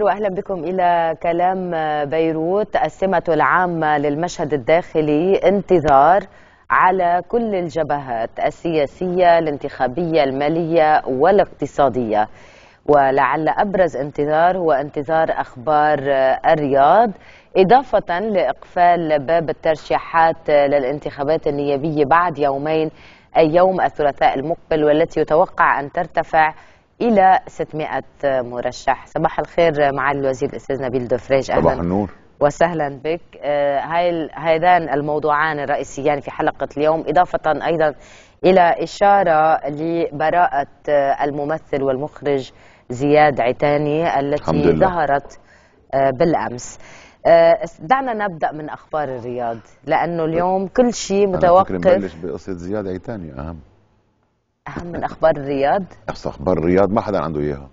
الخير واهلا بكم الى كلام بيروت السمه العامه للمشهد الداخلي انتظار على كل الجبهات السياسيه الانتخابيه الماليه والاقتصاديه ولعل ابرز انتظار هو انتظار اخبار الرياض اضافه لاقفال باب الترشيحات للانتخابات النيابيه بعد يومين اي يوم الثلاثاء المقبل والتي يتوقع ان ترتفع الى 600 مرشح صباح الخير معالي الوزير الاستاذ نبيل دفريج اهلا صباح النور وسهلا بك آه، هاي هذان الموضوعان الرئيسيان في حلقه اليوم اضافه ايضا الى اشاره لبراءه آه، الممثل والمخرج زياد عتاني التي ظهرت آه، بالامس دعنا نبدا من اخبار الرياض لانه اليوم كل شيء متوقف نبلش بقصه زياد عتاني اهم اهم من اخبار الرياض اصل اخبار الرياض ما حدا عنده اياها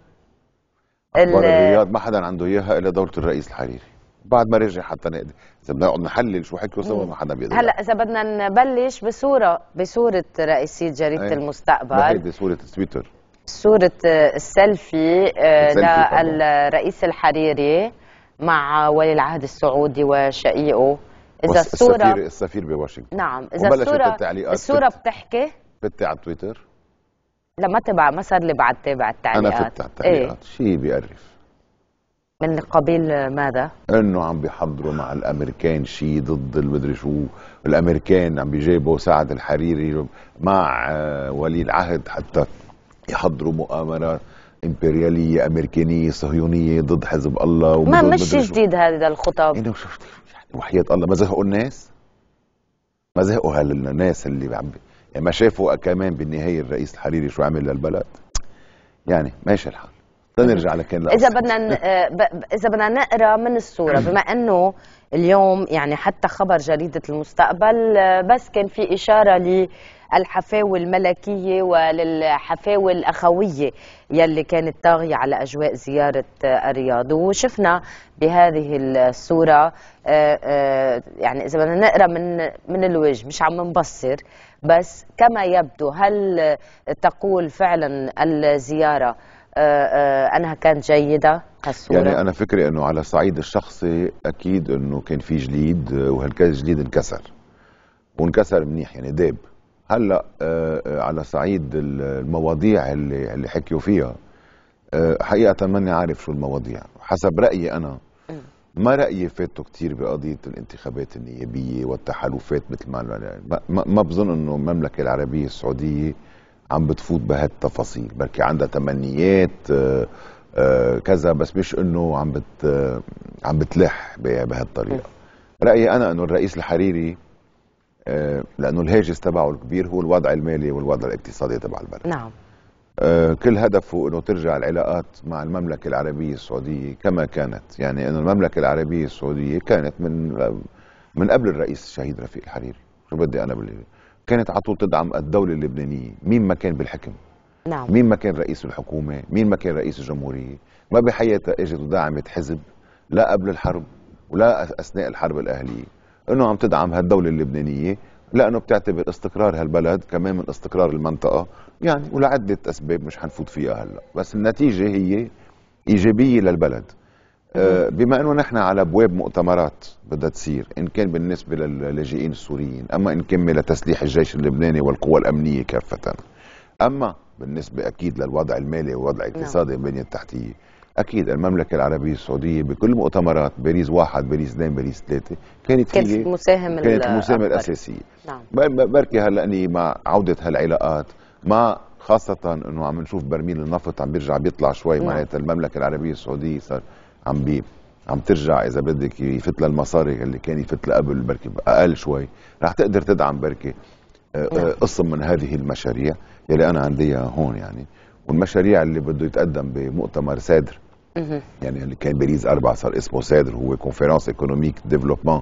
اخبار الرياض ما حدا عنده اياها الا دوره الرئيس الحريري بعد ما رجع حتى نقدر اذا بدنا نقعد نحلل شو حكي سوا ما حدا بيقدر هلا اذا بدنا نبلش بصوره بصوره رئيسيه جريده ايه. المستقبل هيدي صوره تويتر صوره آه، السيلفي آه، للرئيس الحريري مع ولي العهد السعودي وشقيقه اذا الصوره السفير السفير بواشنطن نعم اذا الصوره التعليقات الصوره بتحكي بتي على تويتر لما تبع ما صار لي بعد تابع التعليقات انا في التعليقات ايه؟ شيء بيقرف من قبيل ماذا؟ انه عم بيحضروا مع الامريكان شيء ضد المدري شو، الامريكان عم بيجيبوا سعد الحريري مع آه، ولي العهد حتى يحضروا مؤامره امبرياليه امريكانيه صهيونيه ضد حزب الله ما مش جديد هذا الخطاب انه نعم، شفت يعني وحياه الله ما زهقوا الناس؟ ما زهقوا هالناس اللي عم ما شافوا كمان بالنهايه الرئيس الحريري شو عمل للبلد يعني ماشي الحال نرجع لكن اذا بدنا آه، اذا بدنا نقرا من الصوره بما انه اليوم يعني حتى خبر جريده المستقبل آه، بس كان في اشاره للحفاوي الملكيه وللحفاوي الاخويه يلي كانت طاغيه على اجواء زياره آه، الرياض وشفنا بهذه الصوره يعني اذا بدنا نقرا من من الوجه مش عم نبصر بس كما يبدو هل تقول فعلا الزيارة آه، آه، أنها كانت جيدة الصورة؟ يعني أنا فكري أنه على الصعيد الشخصي أكيد أنه كان في جليد آه، وهالجليد انكسر وانكسر منيح يعني داب هلا على صعيد المواضيع اللي اللي حكيوا فيها حقيقه ماني عارف شو المواضيع حسب رايي انا ما رأيي فاتوا كثير بقضية الانتخابات النيابية والتحالفات مثل ما ما بظن انه المملكة العربية السعودية عم بتفوت بهالتفاصيل بركي عندها تمنيات آه، آه، كذا بس مش انه عم بت آه، عم بتلح بهالطريقة رأيي انا انه الرئيس الحريري لانه الهاجس تبعه الكبير هو الوضع المالي والوضع الاقتصادي تبع البلد نعم آه، كل هدفه انه ترجع العلاقات مع المملكه العربيه السعوديه كما كانت، يعني انه المملكه العربيه السعوديه كانت من من قبل الرئيس الشهيد رفيق الحريري، شو بدي انا بال كانت على طول تدعم الدوله اللبنانيه، مين ما كان بالحكم نعم مين ما كان رئيس الحكومه، مين ما كان رئيس الجمهوريه، ما بحياتها اجت ودعمت حزب لا قبل الحرب ولا اثناء الحرب الاهليه، انه عم تدعم هالدوله اللبنانيه لانه بتعتبر استقرار هالبلد كمان من استقرار المنطقه يعني ولعدة أسباب مش حنفوت فيها هلا بس النتيجة هي إيجابية للبلد آه، بما أنه نحن على أبواب مؤتمرات بدها تصير إن كان بالنسبة للاجئين السوريين أما إن كان لتسليح الجيش اللبناني والقوى الأمنية كافة أما بالنسبة أكيد للوضع المالي والوضع نعم. الاقتصادي البنية التحتية اكيد المملكه العربيه السعوديه بكل مؤتمرات باريس واحد باريس اثنين باريس ثلاثه كانت كانت هي كانت المساهمه الاساسيه نعم بركي هلا مع عوده هالعلاقات ما خاصة انه عم نشوف برميل النفط عم بيرجع بيطلع شوي نعم. معناتها المملكة العربية السعودية صار عم بي عم ترجع اذا بدك يفت المصاري اللي كان يفت قبل بركي اقل شوي رح تقدر تدعم بركي قسم آه، آه، نعم. من هذه المشاريع يلي انا عندي هون يعني والمشاريع اللي بده يتقدم بمؤتمر سادر يعني اللي كان باريس أربعة صار اسمه سادر هو كونفرنس ايكونوميك ديفلوبمون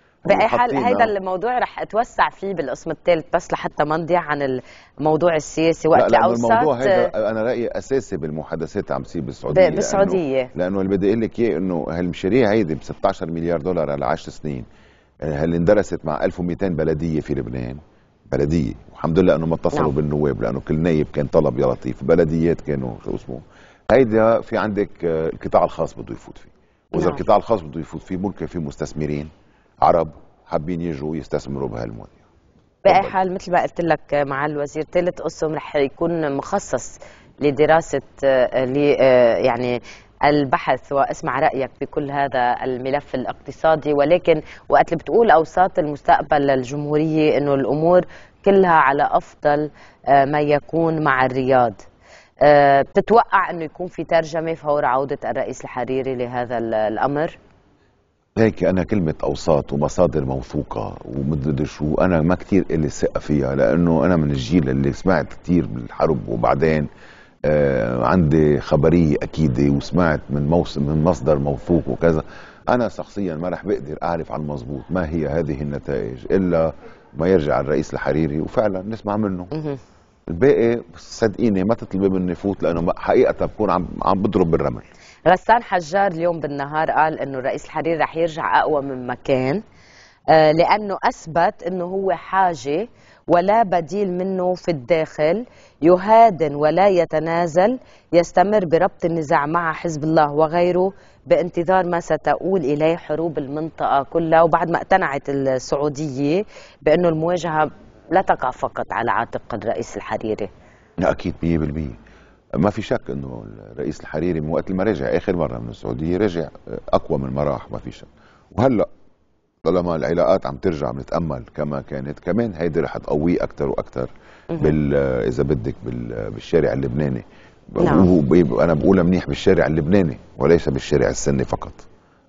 باي حال هذا الموضوع رح اتوسع فيه بالقسم الثالث بس لحتى ما نضيع عن الموضوع السياسي وقت لا الاوسط الموضوع هيدا آه، انا رايي اساسي بالمحادثات عم تصير بالسعوديه بالسعوديه لانه, اللي بدي اقول لك اياه انه هالمشاريع هيدي ب 16 مليار دولار على 10 سنين آه، اللي اندرست مع 1200 بلديه في لبنان بلديه والحمد لله انه ما اتصلوا نعم. بالنواب لانه كل نايب كان طلب يا لطيف بلديات كانوا شو اسمه هيدا في عندك آه، القطاع الخاص بده يفوت فيه واذا نعم. القطاع الخاص بده يفوت فيه ممكن في مستثمرين عرب حابين يجوا يستثمروا بهالمواضيع بأي حال مثل ما قلت لك مع الوزير ثالث قسم رح يكون مخصص لدراسه آه، آه، يعني البحث واسمع رايك بكل هذا الملف الاقتصادي ولكن وقت اللي بتقول اوساط المستقبل للجمهوريه انه الامور كلها على افضل آه، ما يكون مع الرياض بتتوقع انه يكون في ترجمه فور عوده الرئيس الحريري لهذا الامر هيك انا كلمه اوساط ومصادر موثوقه ومدري شو انا ما كثير الي ثقه فيها لانه انا من الجيل اللي سمعت كثير بالحرب وبعدين آه عندي خبريه اكيده وسمعت من موسم من مصدر موثوق وكذا انا شخصيا ما رح بقدر اعرف عن مضبوط ما هي هذه النتائج الا ما يرجع الرئيس الحريري وفعلا نسمع منه الباقي صدقيني ما تطلبي مني فوت لانه حقيقه بكون عم عم بضرب بالرمل غسان حجار اليوم بالنهار قال انه الرئيس الحريري رح يرجع اقوى من كان آه، لانه اثبت انه هو حاجه ولا بديل منه في الداخل يهادن ولا يتنازل يستمر بربط النزاع مع حزب الله وغيره بانتظار ما ستؤول اليه حروب المنطقه كلها وبعد ما اقتنعت السعوديه بانه المواجهه لا تقع فقط على عاتق الرئيس الحريري لا اكيد 100% ما في شك انه الرئيس الحريري من وقت ما رجع اخر مره من السعوديه رجع آه، اقوى من مراح ما في شك وهلا طالما العلاقات عم ترجع عم نتامل كما كانت كمان هيدي رح تقويه اكثر واكثر بال آه، اذا بدك بال آه، بالشارع اللبناني نعم. انا بقولها منيح بالشارع اللبناني وليس بالشارع السني فقط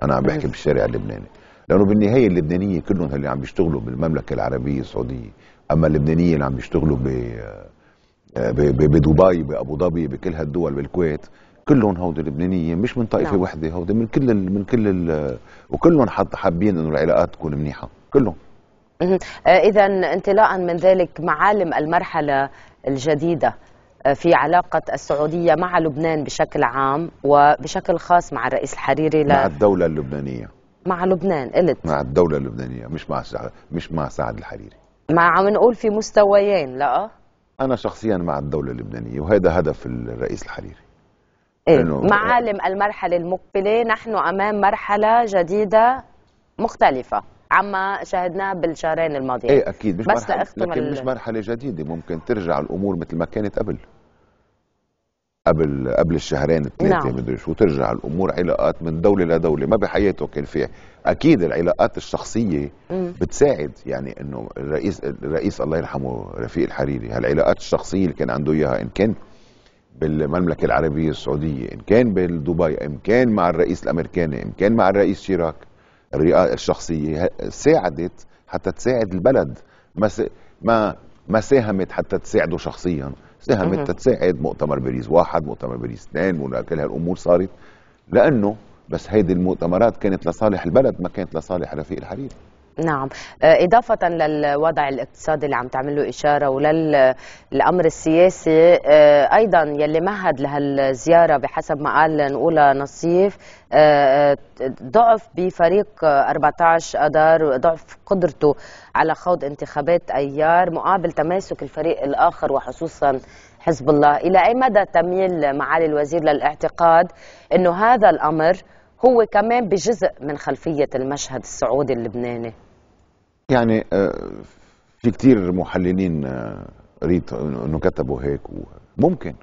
انا عم بحكي بالشارع اللبناني لانه بالنهايه اللبنانيه كلهم اللي عم بيشتغلوا بالمملكه العربيه السعوديه اما اللبنانيه اللي عم بيشتغلوا ب آه، بدبي بابو ظبي بكل هالدول بالكويت كلهم هودي لبنانيين مش من طائفه نعم. وحده هودي من كل من كل وكلهم وكلهم حابين انه العلاقات تكون منيحه كلهم آه، اذا انطلاقا من ذلك معالم المرحله الجديده آه، في علاقة السعودية مع لبنان بشكل عام وبشكل خاص مع الرئيس الحريري ل... مع الدولة اللبنانية مع لبنان قلت مع الدولة اللبنانية مش مع سعد مش مع سعد الحريري ما عم نقول في مستويين لا انا شخصيا مع الدوله اللبنانيه وهذا هدف الرئيس الحريري إيه، معالم المرحله المقبله نحن امام مرحله جديده مختلفه عما شاهدناه بالشهرين الماضيين ايه اكيد مش بس مرحلة لكن مش مرحله جديده ممكن ترجع الامور مثل ما كانت قبل قبل قبل الشهرين الثلاثه نعم. مدريش وترجع الامور علاقات من دوله لدوله ما بحياته كان فيها اكيد العلاقات الشخصيه مم. بتساعد يعني انه الرئيس الرئيس الله يرحمه رفيق الحريري هالعلاقات الشخصيه اللي كان عنده اياها ان كان بالمملكه العربيه السعوديه ان كان بدبي ان كان مع الرئيس الامريكاني ان كان مع الرئيس شيراك الرئاسه الشخصيه ساعدت حتى تساعد البلد ما ما ما ساهمت حتى تساعده شخصيا ساهمت تساعد مؤتمر باريس واحد مؤتمر باريس اثنين وكل هالامور صارت لانه بس هيدي المؤتمرات كانت لصالح البلد ما كانت لصالح رفيق الحريري نعم آه، إضافة للوضع الاقتصادي اللي عم تعمله إشارة وللأمر السياسي آه، أيضا يلي مهد لهالزيارة بحسب ما قال نقولها نصيف آه، ضعف بفريق 14 أدار ضعف قدرته على خوض انتخابات أيار مقابل تماسك الفريق الآخر وخصوصا حزب الله إلى أي مدى تميل معالي الوزير للاعتقاد أنه هذا الأمر هو كمان بجزء من خلفية المشهد السعودي اللبناني يعني آه، في كتير محللين قريت آه، انه كتبوا هيك ممكن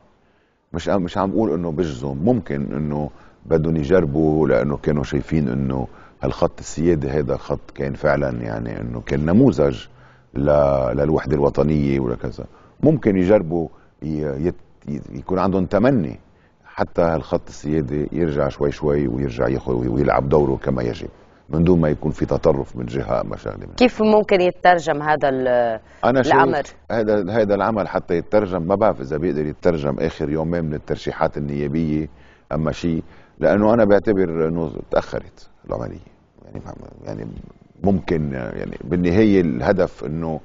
مش مش عم بقول انه بجزم ممكن انه بدهم يجربوا لانه كانوا شايفين انه هالخط السيادي هذا خط كان فعلا يعني انه كان نموذج للوحده الوطنيه ولا كذا ممكن يجربوا يكون عندهم تمني حتى الخط السيادي يرجع شوي شوي ويرجع ويلعب دوره كما يجب من دون ما يكون في تطرف من جهه اما شغله منها. كيف ممكن يترجم هذا أنا العمل هذا هذا العمل حتى يترجم ما بعرف اذا بيقدر يترجم اخر يومين من الترشيحات النيابيه اما شيء لانه انا بعتبر انه تاخرت العمليه يعني يعني ممكن يعني بالنهايه الهدف انه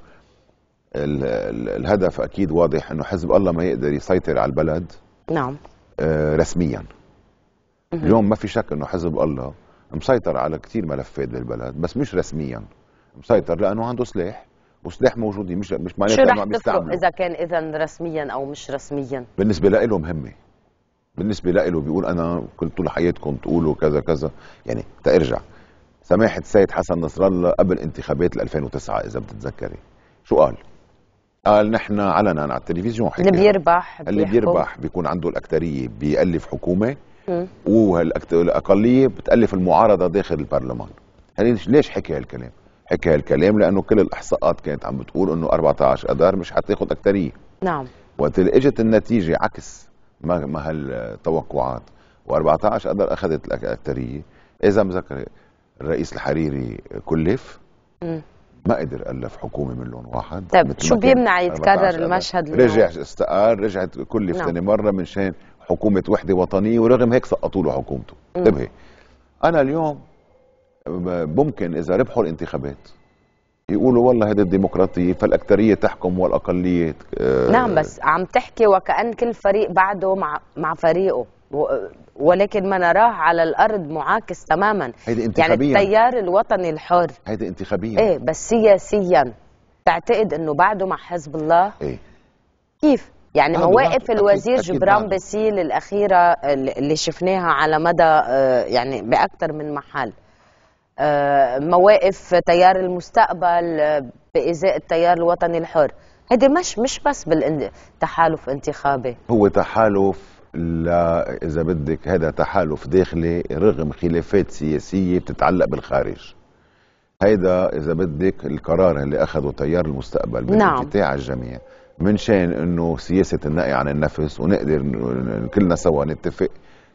الهدف اكيد واضح انه حزب الله ما يقدر يسيطر على البلد نعم آه، رسميا اليوم ما في شك انه حزب الله مسيطر على كثير ملفات بالبلد بس مش رسميا مسيطر لانه عنده سلاح وسلاح موجودين مش مش معناته انه عم يستعملوا اذا كان اذا رسميا او مش رسميا بالنسبه لإله مهمه بالنسبه له بيقول انا كنت طول حياتكم تقولوا كذا كذا يعني تأرجع سماحه السيد حسن نصر الله قبل انتخابات 2009 اذا بتتذكري شو قال؟ قال نحن علنا على التلفزيون حكينا اللي بيربح اللي بيربح بيكون عنده الاكثريه بيالف حكومه والاقليه بتالف المعارضه داخل البرلمان ليش حكي هالكلام؟ حكي هالكلام لانه كل الاحصاءات كانت عم بتقول انه 14 اذار مش حتاخذ اكثريه نعم وقت اللي اجت النتيجه عكس ما ما هالتوقعات و14 اذار اخذت الاكثريه اذا مذكر الرئيس الحريري كلف ما قدر الف حكومه من لون واحد طيب شو بيمنع يتكرر المشهد رجع استقال رجعت كل نعم. ثاني مره من شان حكومه وحده وطنيه ورغم هيك سقطوا له حكومته انتبهي انا اليوم ممكن اذا ربحوا الانتخابات يقولوا والله هذه الديمقراطيه فالاكثريه تحكم والاقليه آه نعم بس عم تحكي وكأن كل فريق بعده مع مع فريقه ولكن ما نراه على الارض معاكس تماما يعني التيار الوطني الحر هيدي انتخابيا ايه بس سياسيا تعتقد انه بعده مع حزب الله ايه كيف يعني مواقف الوزير أكيد جبران أكيد باسيل الاخيره اللي شفناها على مدى آه، يعني باكثر من محل آه، مواقف تيار المستقبل آه، بإزاء التيار الوطني الحر هذا مش مش بس بالتحالف انتخابي هو تحالف لا اذا بدك هذا تحالف داخلي رغم خلافات سياسيه بتتعلق بالخارج هيدا اذا بدك القرار اللي اخذه تيار المستقبل من نعم. انفتاح الجميع من شان انه سياسه النقي عن النفس ونقدر كلنا سوا نتفق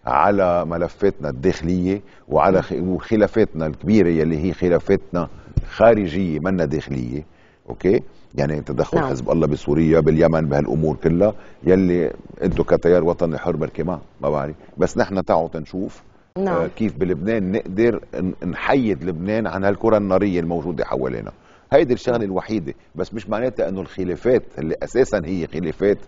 على ملفاتنا الداخليه وعلى خلافاتنا الكبيره يلي هي خلافاتنا خارجيه منا داخليه اوكي يعني تدخل نعم. حزب الله بسوريا باليمن بهالامور كلها يلي انتم كتيار وطني حر بركي ما ما بعرف بس نحن تعوا تنشوف آه، نعم. آه كيف بلبنان نقدر نحيد لبنان عن هالكره الناريه الموجوده حوالينا هيدي الشغله نعم. الوحيده بس مش معناتها انه الخلافات اللي اساسا هي خلافات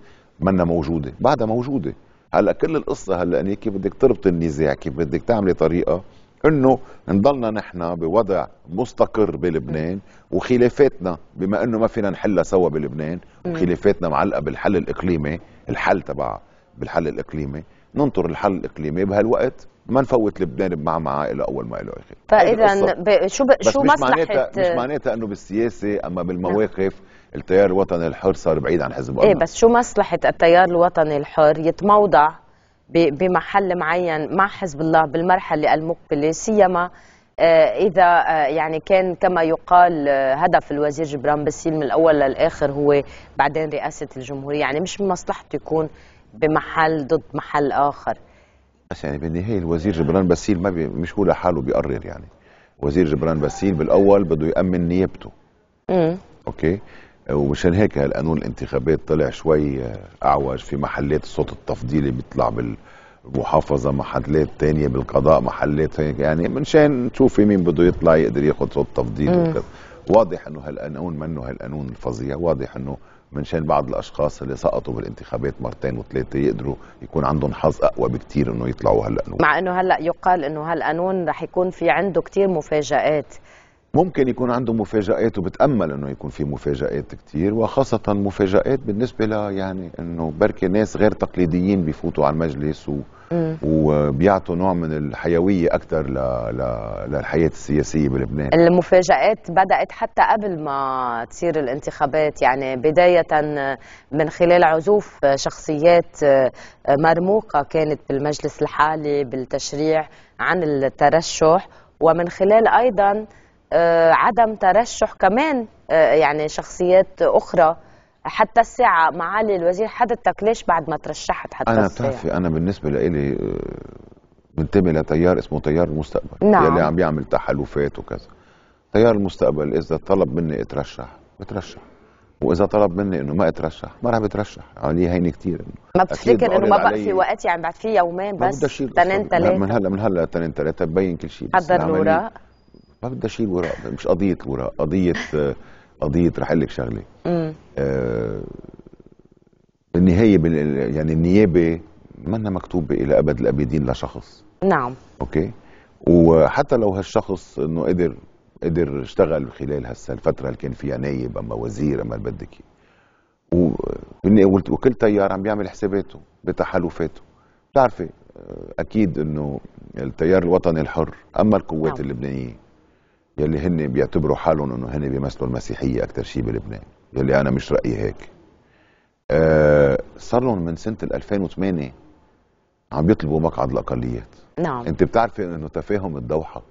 منا موجوده بعدها موجوده هلا كل القصه هلا كيف بدك تربط النزاع كيف بدك تعملي طريقه انه نضلنا نحن بوضع مستقر بلبنان وخلافاتنا بما انه ما فينا نحلها سوا بلبنان وخلافاتنا معلقه بالحل الاقليمي الحل تبع بالحل الاقليمي ننطر الحل الاقليمي بهالوقت ما نفوت لبنان بمعمعة الى اول ما له اخر فاذا شو شو مصلحه مش معناتها انه بالسياسه اما بالمواقف نعم. التيار الوطني الحر صار بعيد عن حزب إيه، الله ايه بس شو مصلحه التيار الوطني الحر يتموضع بمحل معين مع حزب الله بالمرحلة المقبلة سيما آه، إذا آه، يعني كان كما يقال آه، هدف الوزير جبران باسيل من الأول للآخر هو بعدين رئاسة الجمهورية يعني مش من مصلحته يكون بمحل ضد محل آخر بس يعني بالنهاية الوزير جبران باسيل ما بي مش هو لحاله بيقرر يعني وزير جبران باسيل بالأول بده يأمن نيابته أوكي ومشان هيك القانون الانتخابات طلع شوي آه، اعوج في محلات الصوت التفضيلي بيطلع بالمحافظه محلات تانية بالقضاء محلات يعني منشان نشوف مين بده يطلع يقدر ياخذ صوت تفضيلي وكذا واضح انه هالقانون منه هالقانون الفظيع واضح انه منشان بعض الاشخاص اللي سقطوا بالانتخابات مرتين وثلاثه يقدروا يكون عندهم حظ اقوى بكثير انه يطلعوا هالقانون مع انه هلا يقال انه هالقانون رح يكون في عنده كثير مفاجات ممكن يكون عنده مفاجآت وبتأمل انه يكون في مفاجآت كتير وخاصة مفاجآت بالنسبة ل يعني انه بركي ناس غير تقليديين بيفوتوا على المجلس و... وبيعطوا نوع من الحيوية أكثر ل... ل... للحياة السياسية بلبنان المفاجآت بدأت حتى قبل ما تصير الانتخابات يعني بداية من خلال عزوف شخصيات مرموقة كانت بالمجلس الحالي بالتشريع عن الترشح ومن خلال أيضاً آه، عدم ترشح كمان آه، يعني شخصيات اخرى حتى الساعة معالي الوزير حضرتك ليش بعد ما ترشحت حتى أنا الساعة؟ أنا بتعرفي أنا بالنسبة لإلي آه، منتمي لتيار اسمه تيار المستقبل نعم يلي عم بيعمل تحالفات وكذا تيار المستقبل إذا طلب مني أترشح بترشح واذا طلب مني انه ما اترشح ما راح بترشح علي هيني كثير ما بتفتكر انه ما بقى في وقت يعني بعد في يومين بس تنين ثلاثه من هلا من هلا تنين ثلاثه ببين كل شيء حضر الضروره ما بدي شيء وراء مش قضيه وراء قضيه آه، قضيه رح اقول لك شغله آه بالنهايه يعني النيابه منا مكتوبه الى ابد الابدين لشخص نعم اوكي وحتى لو هالشخص انه قدر قدر اشتغل خلال هسه الفتره اللي كان فيها نايب اما وزير اما اللي بدك وكل تيار عم بيعمل حساباته بتحالفاته بتعرفي آه، اكيد انه التيار الوطني الحر اما القوات نعم. اللبنانيه يلي هن بيعتبروا حالهم انه هن بيمثلوا المسيحيه اكثر شيء بلبنان يلي انا مش رايي هيك أه صار لهم من سنه 2008 عم بيطلبوا مقعد الاقليات نعم انت بتعرفي انه تفاهم الدوحه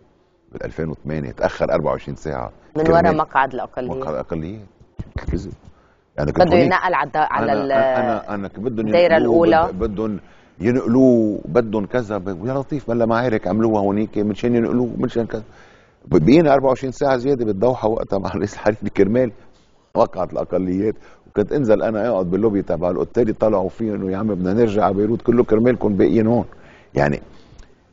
بال 2008 تاخر 24 ساعه من ورا مقعد الاقليات مقعد الاقليات كذب انا يعني كنت بده ينقل على على انا انا, أنا بدهم الدايره الاولى بدهم ينقلوه بدهم كذا يا لطيف بلا معارك عملوها هونيك منشان ينقلوه منشان كذا بقينا 24 ساعه زياده بالدوحه وقتها مع الرئيس الحريري كرمال وقعت الاقليات وكنت انزل انا اقعد باللوبي تبع الاوتيل طلعوا فيه انه يا عم بدنا نرجع على بيروت كله كرمالكم باقيين هون يعني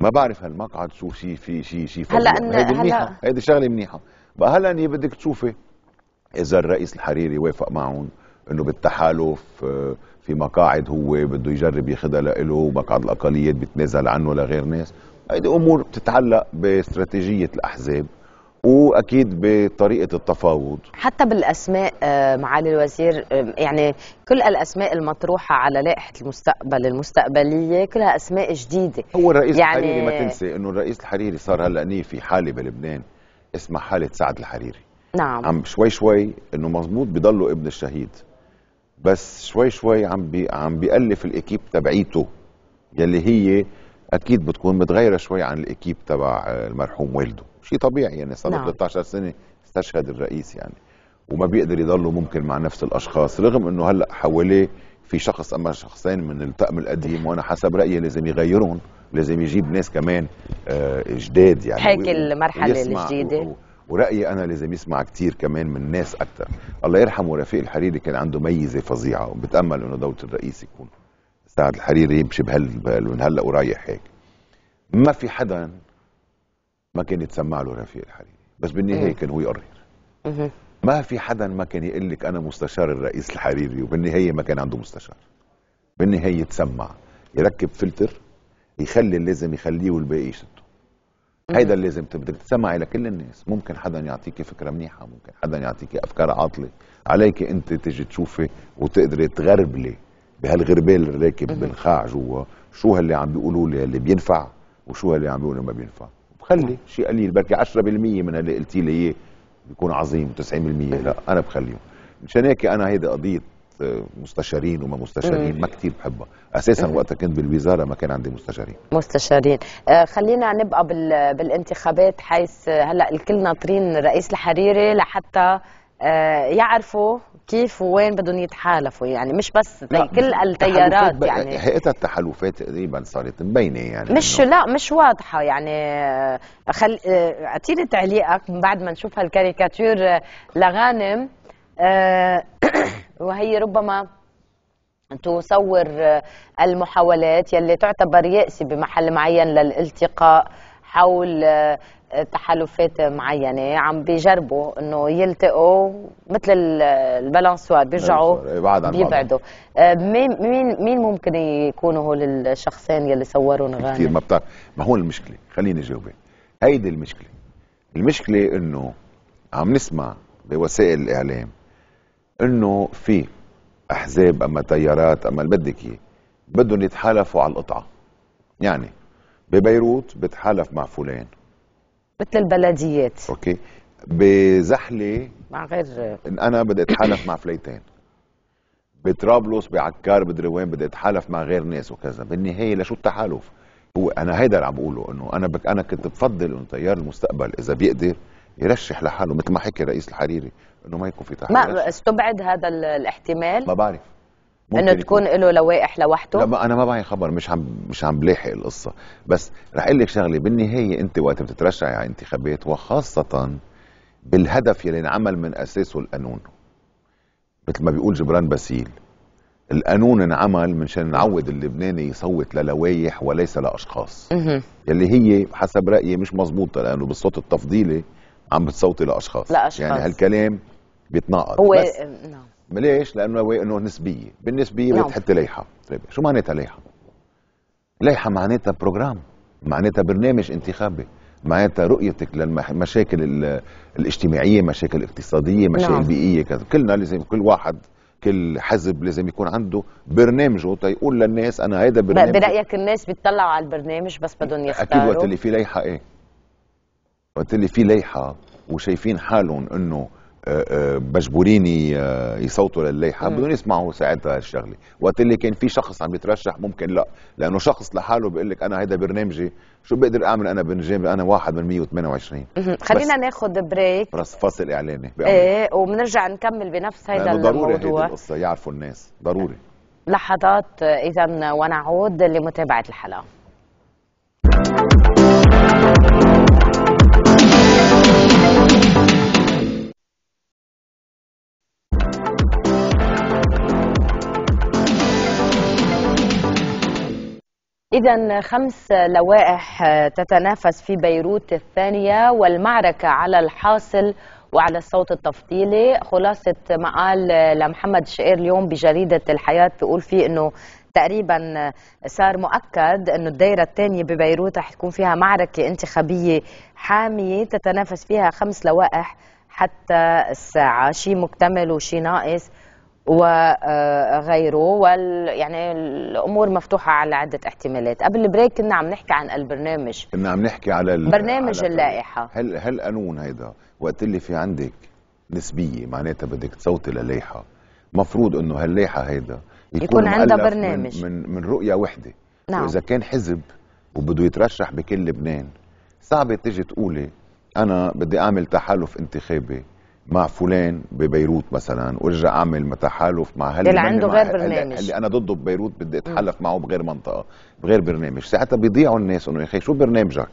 ما بعرف هالمقعد شو شي في شي شي هلا هيدي منيحه هيدي شغله منيحه بقى هلا اني بدك تشوفي اذا الرئيس الحريري وافق معهم انه بالتحالف آه، في مقاعد هو بده يجرب ياخذها له ومقعد الاقليات بيتنازل عنه لغير ناس هيدي امور بتتعلق باستراتيجيه الاحزاب واكيد بطريقه التفاوض حتى بالاسماء آه، معالي الوزير آه، يعني كل الاسماء المطروحه على لائحه المستقبل المستقبليه كلها اسماء جديده هو الرئيس يعني الحريري ما تنسي انه الرئيس الحريري صار هلا في حاله بلبنان اسمها حاله سعد الحريري نعم عم شوي شوي انه مضبوط بضله ابن الشهيد بس شوي شوي عم بي عم بيالف الاكيب تبعيته يلي هي اكيد بتكون متغيره شوي عن الاكيب تبع المرحوم والده شيء طبيعي يعني صار له نعم. 13 سنه استشهد الرئيس يعني وما بيقدر يضلوا ممكن مع نفس الاشخاص رغم انه هلا حواليه في شخص اما شخصين من الطقم القديم وانا حسب رايي لازم يغيرون لازم يجيب ناس كمان آه، جداد يعني هيك المرحله الجديده ورايي انا لازم يسمع كثير كمان من ناس اكثر الله يرحمه رفيق الحريري كان عنده ميزه فظيعه وبتامل انه دوله الرئيس يكون سعد الحريري يمشي بهال من هلا ورايح هيك ما في حدا ما كان يتسمع له رفيق الحريري بس بالنهايه كان هو يقرر ما في حدا ما كان يقول لك انا مستشار الرئيس الحريري وبالنهايه ما كان عنده مستشار بالنهايه يتسمع يركب فلتر يخلي اللي لازم يخليه والباقي يشده هيدا اللي لازم بدك تسمعي لكل الناس ممكن حدا يعطيكي فكره منيحه ممكن حدا يعطيكي افكار عاطله عليك انت تيجي تشوفي وتقدري تغربلي بهالغربال اللي راكب جوا شو هاللي عم بيقولوا لي اللي بينفع وشو هاللي عم بيقولوا ما بينفع بخلي شيء قليل بركي 10% من اللي قلتي لي اياه بيكون عظيم 90% لا انا بخليهم مشان هيك انا هيدي قضيه آه، مستشارين وما مستشارين ما كثير بحبها اساسا وقتها كنت بالوزاره ما كان عندي مستشارين مستشارين آه خلينا نبقى بالانتخابات حيث آه، هلا الكل ناطرين رئيس الحريري لحتى آه، يعرفوا كيف وين بدهم يتحالفوا يعني مش بس كل التيارات يعني حقيقه التحالفات تقريبا صارت مبينه يعني مش لا مش واضحه يعني آه، خل اعطيني آه، تعليقك من بعد ما نشوف هالكاريكاتير لغانم وهي ربما تصور المحاولات يلي تعتبر يأسي بمحل معين للالتقاء حول تحالفات معينه عم بيجربوا انه يلتقوا مثل البالانسوار بيرجعوا إيه، بيبعدوا آه، مين مين مين ممكن يكونوا هول الشخصين يلي صوروا نغانم كثير ما بتعرف ما هون المشكله خليني جاوبك هيدي المشكله المشكله انه عم نسمع بوسائل الاعلام انه في احزاب اما تيارات اما اللي بدك اياه بدهم يتحالفوا على القطعه يعني ببيروت بتحالف مع فلان مثل البلديات اوكي بزحله مع غير انا بدي اتحالف مع فليتين بطرابلس بعكار بدروان بدي اتحالف مع غير ناس وكذا بالنهايه لشو التحالف هو انا هيدا اللي عم بقوله انه انا بك انا كنت بفضل انه تيار المستقبل اذا بيقدر يرشح لحاله مثل ما حكي رئيس الحريري انه ما يكون في تحالف ما استبعد هذا الاحتمال ما بعرف انه تكون له لوائح لوحده لا انا ما معي خبر مش عم مش عم بلاحق القصه بس رح اقول لك شغله بالنهايه انت وقت بتترشحي على انتخابات وخاصه بالهدف يلي انعمل من اساسه القانون مثل ما بيقول جبران باسيل القانون انعمل منشان نعود اللبناني يصوت للوائح وليس لاشخاص يلي هي حسب رايي مش مزبوطه لانه بالصوت التفضيلي عم بتصوتي لاشخاص لاشخاص يعني هالكلام بيتناقض هو بس نعم ليش؟ لانه انه نسبيه، بالنسبيه نعم. بتحط لائحه، طيب شو معناتها لائحه؟ لائحه معناتها بروجرام، معناتها برنامج انتخابي، معناتها رؤيتك للمشاكل الاجتماعيه، مشاكل اقتصاديه، مشاكل نعم. بيئيه كذا، كلنا لازم كل واحد كل حزب لازم يكون عنده برنامجه تيقول للناس انا هيدا برنامج برايك الناس بيطلعوا على البرنامج بس بدهم يختاروا اكيد وقت اللي في لائحه ايه وقت اللي في لائحه وشايفين حالهم انه مجبورين آه، يصوتوا للائحه بدون يسمعوا ساعتها الشغله وقت اللي كان في شخص عم يترشح ممكن لا لانه شخص لحاله بيقول لك انا هيدا برنامجي شو بقدر اعمل انا بنجام انا واحد من 128 خلينا ناخذ بريك بس فاصل اعلاني إيه،, ايه وبنرجع نكمل بنفس هيدا الموضوع ضروري هيدي القصه يعرفوا الناس ضروري لحظات اذا ونعود لمتابعه الحلقه إذا خمس لوائح تتنافس في بيروت الثانية والمعركة على الحاصل وعلى الصوت التفضيلي خلاصة مقال لمحمد شقير اليوم بجريدة الحياة بيقول فيه أنه تقريبا صار مؤكد أنه الدائرة الثانية ببيروت رح تكون فيها معركة انتخابية حامية تتنافس فيها خمس لوائح حتى الساعة شيء مكتمل وشيء ناقص وغيره آه، وال يعني الامور مفتوحه على عده احتمالات قبل البريك كنا عم نحكي عن البرنامج كنا عم نحكي على برنامج اللائحه هل هل قانون هيدا وقت اللي في عندك نسبيه معناتها بدك تصوتي للائحه مفروض انه هاللائحه هيدا يكون, يكون عندها برنامج من, من من رؤيه وحده نعم واذا كان حزب وبده يترشح بكل لبنان صعب تيجي تقولي انا بدي اعمل تحالف انتخابي مع فلان ببيروت مثلا وارجع اعمل تحالف مع هل اللي عنده غير برنامج اللي انا ضده ببيروت بدي اتحالف معه بغير منطقه بغير برنامج ساعتها بيضيعوا الناس انه يا اخي شو برنامجك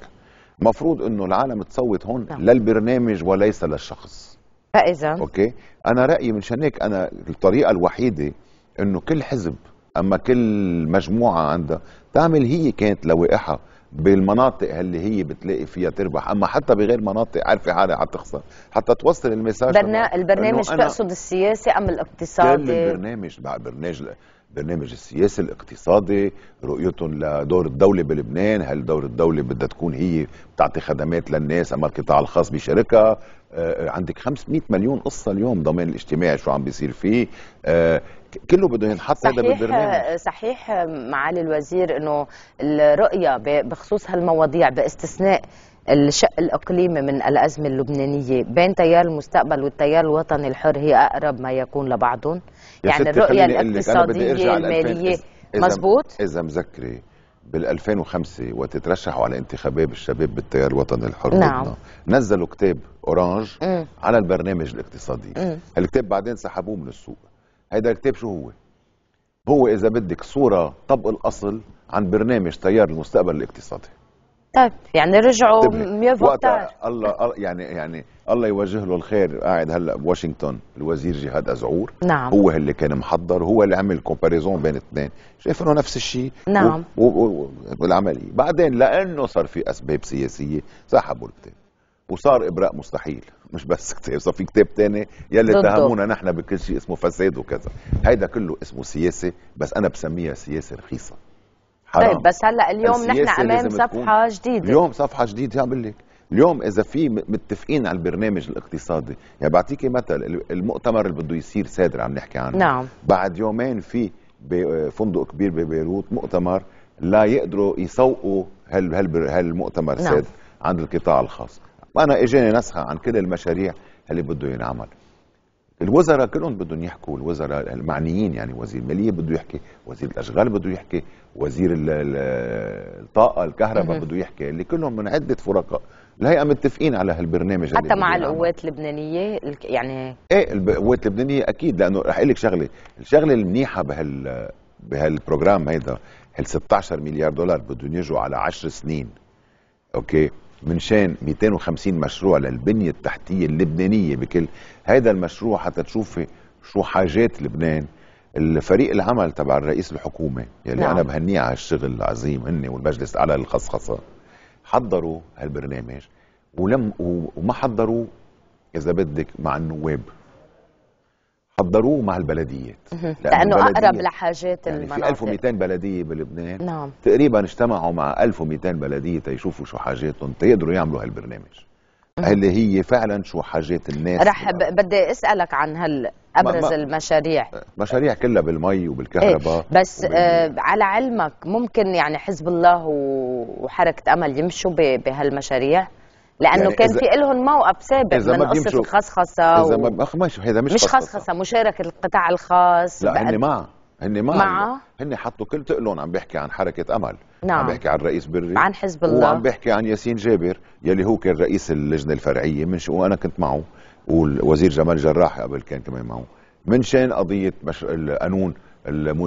مفروض انه العالم تصوت هون لا نعم. للبرنامج وليس للشخص فاذا اوكي انا رايي من شانك انا الطريقه الوحيده انه كل حزب اما كل مجموعه عندها تعمل هي كانت لوائحها بالمناطق اللي هي بتلاقي فيها تربح اما حتى بغير مناطق عارفه حالها حتخسر حتى توصل المساج برنا... البرنامج تقصد السياسي ام الاقتصادي كل البرنامج مع برنامج البرنامج السياسي الاقتصادي رؤيتهم لدور الدولة بلبنان هل دور الدولة بدها تكون هي بتعطي خدمات للناس أما القطاع الخاص بشركة آه، عندك 500 مليون قصة اليوم ضمان الاجتماعي شو عم بيصير فيه آه، كله بده ينحط هذا بالبرنامج صحيح معالي الوزير انه الرؤيه بخصوص هالمواضيع باستثناء الشق الإقليمي من الأزمة اللبنانية بين تيار المستقبل والتيار الوطني الحر هي أقرب ما يكون لبعضهم يعني الرؤية الاقتصادية المالية مزبوط إذا مذكري بال2005 وقت ترشحوا على انتخابات الشباب بالتيار الوطني الحر نعم. نزلوا كتاب اورانج على البرنامج الاقتصادي الكتاب بعدين سحبوه من السوق هيدا الكتاب شو هو هو اذا بدك صوره طبق الاصل عن برنامج تيار المستقبل الاقتصادي طيب يعني رجعوا ميو الله يعني يعني الله يوجه له الخير قاعد هلا بواشنطن الوزير جهاد ازعور نعم هو اللي كان محضر هو اللي عمل كومباريزون بين الاثنين شايف انه نفس الشيء نعم والعمليه بعدين لانه صار في اسباب سياسيه سحبوا الكتاب وصار ابراء مستحيل مش بس كتاب صار في كتاب تاني يلي اتهمونا نحن بكل شيء اسمه فساد وكذا هيدا كله اسمه سياسه بس انا بسميها سياسه رخيصه حرام طيب بس هلا يعني اليوم نحن امام صفحه جديده اليوم صفحه جديده عم بقول لك اليوم اذا في متفقين على البرنامج الاقتصادي يعني بعطيكي مثل المؤتمر اللي بده يصير سادر عم نحكي عنه نعم بعد يومين في فندق كبير ببيروت مؤتمر لا يقدروا يسوقوا هالمؤتمر هال نعم. سادر عند القطاع الخاص وانا اجاني نسخه عن كل المشاريع اللي بده ينعمل الوزراء كلهم بدهم يحكوا الوزراء المعنيين يعني وزير الماليه بده يحكي وزير الاشغال بده يحكي وزير الطاقه الكهرباء بده يحكي اللي كلهم من عده فرقاء الهيئه متفقين على هالبرنامج حتى مع القوات اللبنانيه يعني ايه القوات اللبنانيه اكيد لانه رح اقول لك شغله الشغله المنيحه بهال بهالبروجرام هيدا هال 16 مليار دولار بدهم يجوا على 10 سنين اوكي من شان 250 مشروع للبنية التحتية اللبنانية بكل هذا المشروع حتى تشوف شو حاجات لبنان الفريق العمل تبع الرئيس الحكومة يلي نعم. أنا بهنيه على الشغل العظيم هن والمجلس على الخصخصة حضروا هالبرنامج ولم وما حضروا إذا بدك مع النواب حضروه مع البلديات لانه لانه اقرب لحاجات يعني المناطق في 1200 بلديه بلبنان نعم. تقريبا اجتمعوا مع 1200 بلديه تيشوفوا شو حاجاتهم تقدروا يعملوا هالبرنامج اللي هي فعلا شو حاجات الناس رح بدي اسالك عن هال ابرز ما المشاريع آه، مشاريع كلها بالمي وبالكهرباء إيه بس وبال... آه على علمك ممكن يعني حزب الله وحركه امل يمشوا بهالمشاريع لانه يعني كان في لهم موقف سابق إذا من قصه الخصخصه اذا و... ما ماشي هذا مش مش خصخصه مشاركه القطاع الخاص لا هن مع هن مع, مع... هن حطوا كل تقلهم عم بيحكي عن حركه امل نعم. عم بيحكي عن الرئيس بري عن حزب الله وعم بيحكي عن ياسين جابر يلي هو كان رئيس اللجنه الفرعيه من وانا كنت معه والوزير جمال جراح قبل كان كمان معه من شان قضيه مش... القانون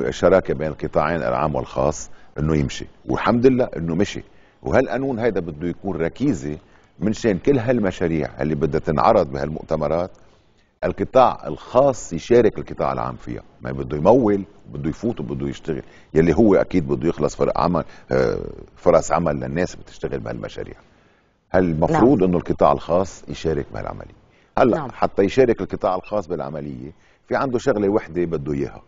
الشراكه بين القطاعين العام والخاص انه يمشي والحمد لله انه مشي وهالقانون هيدا بده يكون ركيزه منشان كل هالمشاريع اللي بدها تنعرض بهالمؤتمرات القطاع الخاص يشارك القطاع العام فيها ما بده يمول بده يفوت وبده يشتغل يلي هو اكيد بده يخلص فرق عمل آه، فرص عمل للناس بتشتغل بهالمشاريع هل المفروض نعم. انه القطاع الخاص يشارك بهالعمليه هلا نعم. حتى يشارك القطاع الخاص بالعمليه في عنده شغله وحده بده اياها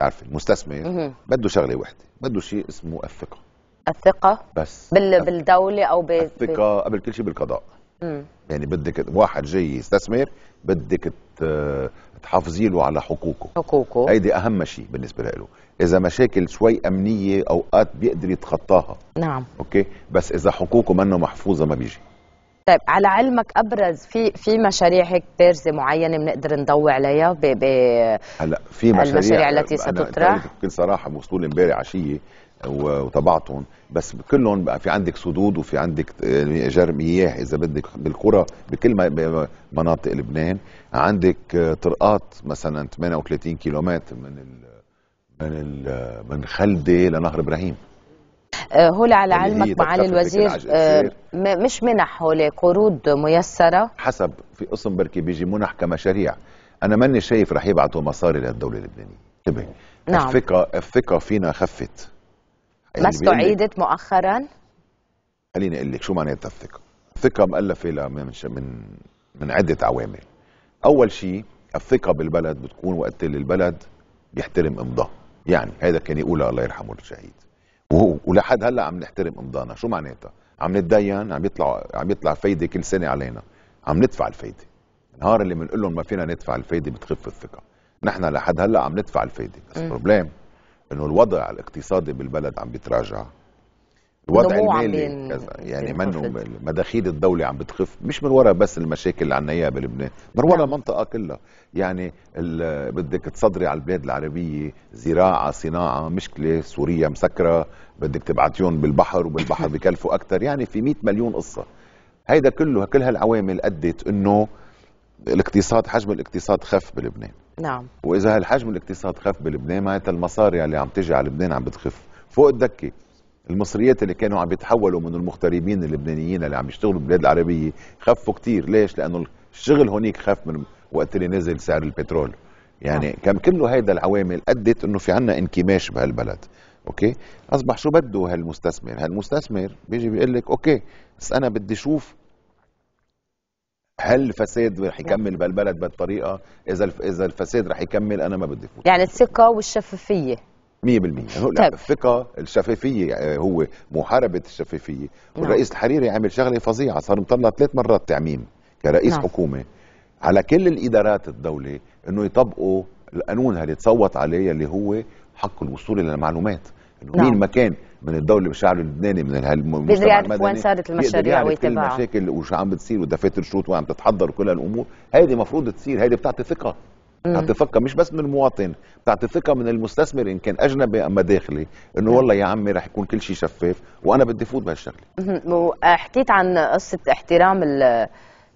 عارف المستثمر بده شغله وحده بده شيء اسمه الثقه الثقه بس بال... بالدوله او ب... الثقه قبل كل شيء بالقضاء مم. يعني بدك واحد جاي يستثمر بدك تحافظي له على حقوقه حقوقه هيدي اهم شيء بالنسبه له اذا مشاكل شوي امنيه اوقات بيقدر يتخطاها نعم اوكي بس اذا حقوقه منه محفوظه ما بيجي طيب على علمك ابرز في في مشاريع هيك بارزه معينه بنقدر نضوي عليها ب هلا في مشاريع المشاريع التي ستطرح بكل صراحه وصلوا لي امبارح عشيه وطبعتهم بس كلهم بقى في عندك صدود وفي عندك آه، جرم مياه اذا بدك بالقرى بكل مناطق لبنان عندك آه، طرقات مثلا 38 كيلومتر من الـ من الـ من خلده لنهر ابراهيم آه، هول على يعني علمك معالي الوزير مش منح هولي قروض ميسره حسب في قسم بركي بيجي منح كمشاريع انا ماني شايف رح يبعثوا مصاري للدوله اللبنانيه انتبه نعم. الثقه الثقه فينا خفت ما استعيدت مؤخرا خليني اقول لك شو معناتها الثقه الثقه مؤلفه من من من عده عوامل اول شيء الثقه بالبلد بتكون وقت اللي البلد بيحترم امضاه يعني هذا كان يقولها الله يرحمه الشهيد ولحد هلا عم نحترم امضانا شو معناتها عم نتدين عم يطلع عم يطلع فايده كل سنه علينا عم ندفع الفايده النهار اللي بنقول لهم ما فينا ندفع الفايده بتخف الثقه نحن لحد هلا عم ندفع الفايده بس بروبليم انه الوضع الاقتصادي بالبلد عم بيتراجع الوضع المالي كذا يعني منه مداخيل الدوله عم بتخف مش من وراء بس المشاكل اللي عنا اياها بلبنان من وراء المنطقه نعم. كلها يعني بدك تصدري على البلاد العربيه زراعه صناعه مشكله سوريا مسكره بدك تبعتيهم بالبحر وبالبحر بكلفوا اكثر يعني في 100 مليون قصه هيدا كله كل هالعوامل ادت انه الاقتصاد حجم الاقتصاد خف بلبنان نعم واذا هالحجم الاقتصاد خف بلبنان معناتها المصاري اللي عم تجي على لبنان عم بتخف فوق الدكه المصريات اللي كانوا عم يتحولوا من المغتربين اللبنانيين اللي عم يشتغلوا بالبلاد العربيه خفوا كثير ليش لانه الشغل هونيك خف من وقت اللي نزل سعر البترول يعني نعم. كم كله هيدا العوامل ادت انه في عنا انكماش بهالبلد اوكي اصبح شو بده هالمستثمر هالمستثمر بيجي بيقول لك اوكي بس انا بدي اشوف هل الفساد رح يكمل بالبلد بالطريقه اذا اذا الفساد رح يكمل انا ما بدي فوت يعني الثقه والشفافيه 100% طيب. الثقه الشفافيه يعني هو محاربه الشفافيه نعم. والرئيس الحريري عمل شغله فظيعه صار مطلع ثلاث مرات تعميم كرئيس نعم. حكومه على كل الادارات الدوله انه يطبقوا القانون اللي تصوت عليه اللي هو حق الوصول الى المعلومات انه نعم. مين ما كان من الدولة بالشعب اللبناني من المجتمع يعرف وين صارت المشاريع ويتابعها المشاكل وش عم بتصير ودفاتر شروط وعم تتحضر وكل هالامور هيدي مفروض تصير هيدي بتعطي ثقه بتعطي ثقه مش بس من المواطن بتعطي ثقه من المستثمر ان كان اجنبي اما داخلي انه والله يا عمي رح يكون كل شيء شفاف وانا بدي فوت بهالشغله وحكيت عن قصه احترام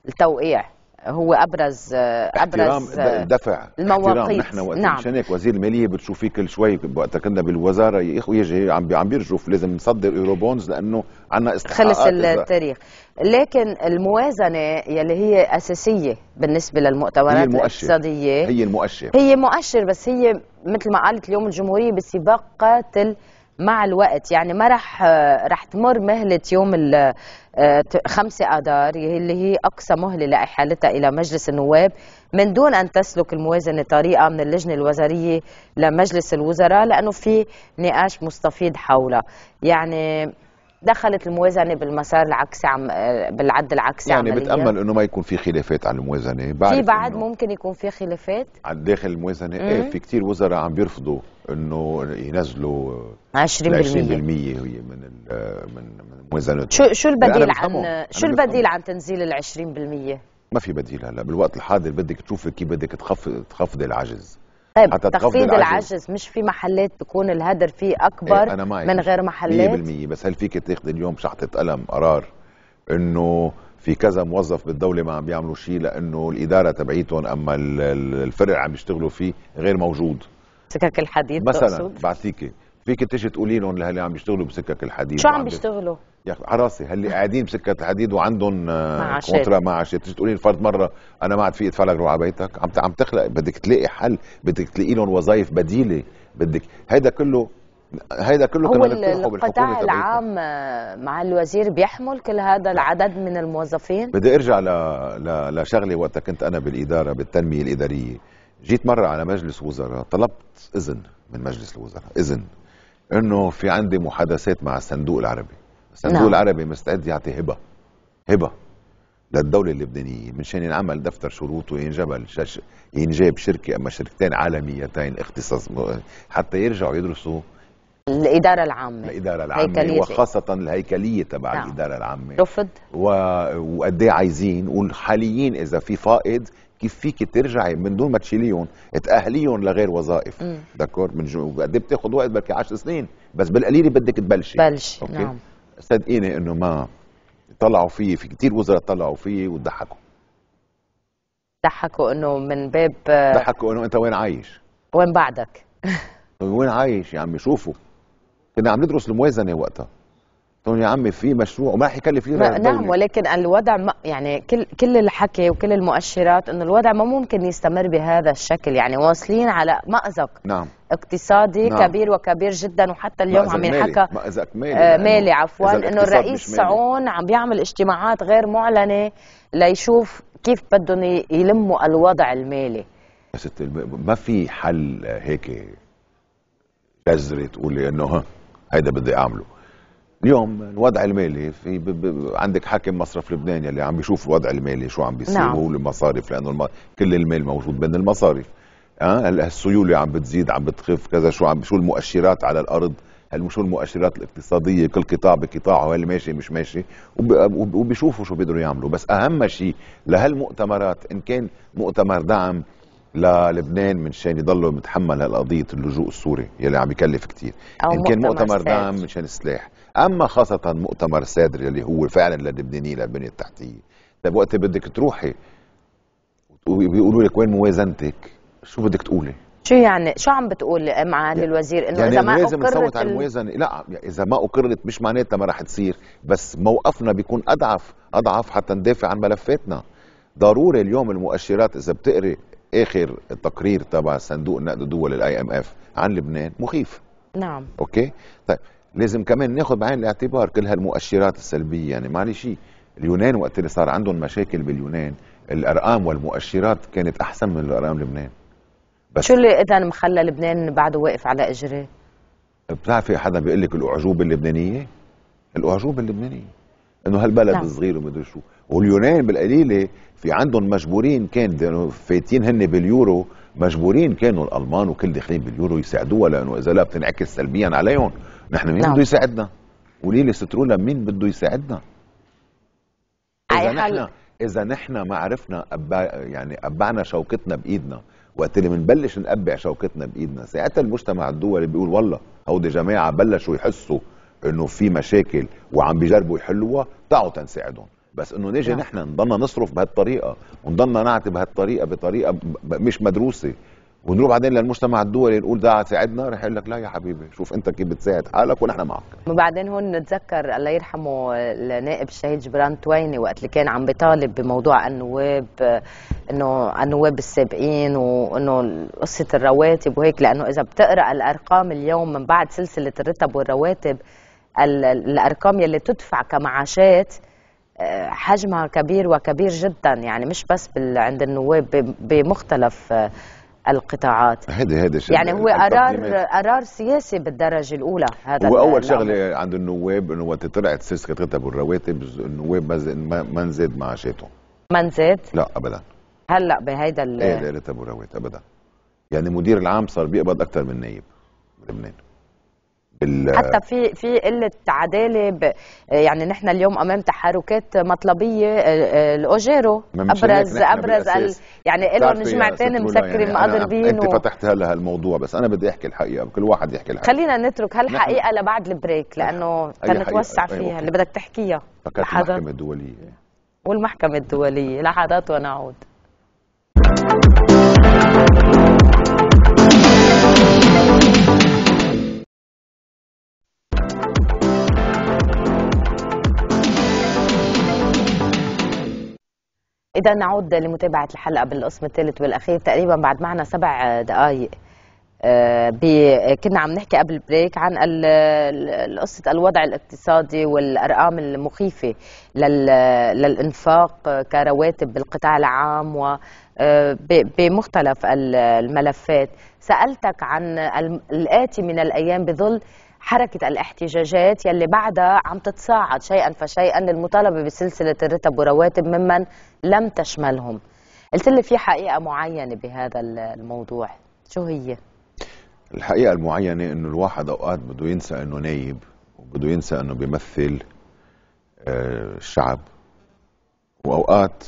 التوقيع هو ابرز آه، ابرز آه، دفع المواقيت نحن وقت نعم. مشان هيك وزير الماليه بتشوفيه كل شوي وقت كنا بالوزاره يا اخوي يجي عم عم بيرجف لازم نصدر ايرو بونز لانه عندنا استحقاقات خلص التاريخ لكن الموازنه يلي هي اساسيه بالنسبه للمؤتمرات هي الاقتصاديه هي المؤشر هي مؤشر بس هي مثل ما قالت اليوم الجمهوريه بسباق قاتل مع الوقت يعني ما رح آه، رح تمر مهله يوم ال 5 آه، اذار اللي هي اقصى مهله لاحالتها الى مجلس النواب من دون ان تسلك الموازنه طريقه من اللجنه الوزاريه لمجلس الوزراء لانه في نقاش مستفيض حولها يعني دخلت الموازنه بالمسار العكسي عم بالعد العكسي يعني عمليا. بتامل انه ما يكون في خلافات على الموازنه بعد في بعد ممكن يكون في خلافات على داخل الموازنه ايه في كثير وزراء عم بيرفضوا انه ينزلوا 20% 20% هي من من موازنته شو شو يعني البديل عن شو البديل عن تنزيل ال 20%؟ ما في بديل هلا بالوقت الحاضر بدك تشوفي كيف بدك تخفض تخفض العجز طيب تخفيض العجز. مش في محلات تكون الهدر فيه اكبر إيه، أنا معك من غير محلات 100% بس هل فيك تاخذ اليوم شحطه قلم قرار انه في كذا موظف بالدوله ما عم بيعملوا شيء لانه الاداره تبعيتهم اما الفرع اللي عم يشتغلوا فيه غير موجود سكك الحديد مثلا بعطيكي فيك تيجي تقولي لهم اللي عم يشتغلوا بسكك الحديد شو عم بيشتغلوا؟ يا حراسي هل نعم. قاعدين بسكه الحديد وعندهم آه، كونترا مع شيء بتيجي تقولي الفرد مره انا ما عاد في ادفع لك روح على بيتك عم عم تخلق بدك تلاقي حل بدك تلاقي لهم وظائف بديله بدك هيدا كله هيدا كله كمان القطاع العام آه، مع الوزير بيحمل كل هذا العدد من الموظفين بدي ارجع ل... ل... لشغله وقتها كنت انا بالاداره بالتنميه الاداريه جيت مره على مجلس وزراء طلبت اذن من مجلس الوزراء اذن انه في عندي محادثات مع الصندوق العربي الصندوق نعم. العربي مستعد يعطي هبه هبه للدوله اللبنانيه من شان ينعمل دفتر شروط وينجب شش... ينجاب شركه اما شركتين عالميتين اختصاص حتى يرجعوا يدرسوا الإدارة العامة الإدارة العامة هيكلية وخاصة الهيكلية تبع نعم. الإدارة العامة رفض و... وقد ايه عايزين والحاليين إذا في فائض كيف فيك ترجعي من دون ما تشيليهم تأهليهم لغير وظائف داكور من جو... قد إيه بتاخذ وقت بركي 10 سنين بس بالقليل بدك تبلشي بلشي أوكي؟ نعم صدقيني انه ما طلعوا فيه في كتير وزراء طلعوا فيه وضحكوا ضحكوا انه من باب ضحكوا انه انت وين عايش وين بعدك وين عايش يا عمي شوفوا كنا عم ندرس الموازنه وقتها تقول يا عمي في مشروع وما حيكلف ليه نعم ولكن الوضع ما يعني كل كل الحكي وكل المؤشرات انه الوضع ما ممكن يستمر بهذا الشكل يعني واصلين على مازق نعم اقتصادي نعم. كبير وكبير جدا وحتى اليوم عم ينحكى مازق مالي آه يعني. مالي عفوا انه الرئيس سعون عم بيعمل اجتماعات غير معلنه ليشوف كيف بدهم يلموا الوضع المالي يا ست ما في حل هيك جذري تقولي انه هيدا بدي اعمله اليوم الوضع المالي في ب ب عندك حاكم مصرف لبنان اللي عم بيشوف الوضع المالي شو عم بيصير نعم. هو المصارف لانه الم... كل المال موجود بين المصارف ها أه؟ السيوله عم بتزيد عم بتخف كذا شو عم شو المؤشرات على الارض هل شو المؤشرات الاقتصاديه كل قطاع بقطاعه هل ماشي مش ماشي وب... وبيشوفوا شو بيقدروا يعملوا بس اهم شيء لهالمؤتمرات ان كان مؤتمر دعم للبنان من شان يضلوا متحمل هالقضيه اللجوء السوري يلي عم يكلف كثير ان كان مؤتمر سلاح. دعم من شان السلاح اما خاصه مؤتمر سادر اللي هو فعلا للبنانيين للبنيه التحتيه طيب وقت بدك تروحي وبيقولوا لك وين موازنتك شو بدك تقولي شو يعني شو عم بتقول معالي يعني الوزير انه يعني اذا ما لازم نصوت على الموازنه لا اذا ما اقرت مش معناتها ما راح تصير بس موقفنا بيكون اضعف اضعف حتى ندافع عن ملفاتنا ضروري اليوم المؤشرات اذا بتقري اخر التقرير تبع صندوق النقد الدولي الاي ام اف عن لبنان مخيف نعم اوكي طيب لازم كمان ناخد بعين الاعتبار كل هالمؤشرات السلبيه يعني معلش اليونان وقت اللي صار عندهم مشاكل باليونان الارقام والمؤشرات كانت احسن من الارقام لبنان بس شو اللي اذا مخلى لبنان بعده واقف على اجريه؟ بتعرفي حدا بيقول لك الاعجوبه اللبنانيه؟ الاعجوبه اللبنانيه انه هالبلد نعم. صغير ومدري شو واليونان بالقليله في عندهم مجبورين كان فايتين هن باليورو مجبورين كانوا الالمان وكل داخلين باليورو يساعدوها لانه اذا لا بتنعكس سلبيا عليهم احنا مين نعم. بده يساعدنا قولي لي سترولا مين بده يساعدنا اذا نحن اذا نحن ما عرفنا أبع... يعني ابعنا شوكتنا بايدنا وقت اللي بنبلش نقبع شوكتنا بايدنا ساعتها المجتمع الدولي بيقول والله هودي جماعه بلشوا يحسوا انه في مشاكل وعم بيجربوا يحلوها تعوا تنساعدهم بس انه نيجي نعم. نحن نضلنا نصرف بهالطريقه ونضلنا نعطي بهالطريقه بطريقه مش مدروسه ونروح بعدين للمجتمع الدولي نقول ده ساعدنا رح يقول لك لا يا حبيبي شوف انت كيف بتساعد حالك ونحن معك وبعدين هون نتذكر الله يرحمه النائب الشهيد جبران تويني وقت اللي كان عم بيطالب بموضوع النواب انه النواب السابقين وانه قصه الرواتب وهيك لانه اذا بتقرا الارقام اليوم من بعد سلسله الرتب والرواتب الارقام يلي تدفع كمعاشات آه، حجمها كبير وكبير جدا يعني مش بس عند النواب بمختلف آه، القطاعات هذا هذا يعني هو قرار قرار سياسي بالدرجه الاولى هذا هو اول شغله عند النواب انه وقت طلعت سلسله الراتب الرواتب النواب ما نزيد معاشاتهم ما نزيد؟ لا ابدا هلا بهيدا ال ايه لا إيه، الرواتب ابدا يعني مدير العام صار بيقبض اكثر من نايب بلبنان بال... حتى في في قله عداله ب... يعني نحن اليوم امام تحركات مطلبيه آه، آه، الاوجيرو ابرز ابرز ال... يعني لهم جمعتين مسكرين مقضربين يعني انت فتحت هلا هالموضوع بس انا بدي احكي الحقيقه كل واحد يحكي الحقيقه خلينا نترك هالحقيقه نحن... لبعد البريك لانه تنتوسع فيها اللي بدك تحكيها فكرت المحكمه الدوليه والمحكمه الدوليه لحظات ونعود إذا نعود لمتابعة الحلقة بالقسم الثالث والأخير تقريبا بعد معنا سبع دقائق آه، كنا عم نحكي قبل بريك عن قصة الوضع الاقتصادي والأرقام المخيفة للإنفاق كرواتب بالقطاع العام و آه، بمختلف الملفات سألتك عن الآتي من الأيام بظل حركة الاحتجاجات يلي بعدها عم تتصاعد شيئا فشيئا للمطالبة بسلسلة الرتب ورواتب ممن لم تشملهم قلت لي في حقيقة معينة بهذا الموضوع شو هي؟ الحقيقة المعينة انه الواحد اوقات بده ينسى انه نايب وبده ينسى انه بيمثل آه، الشعب واوقات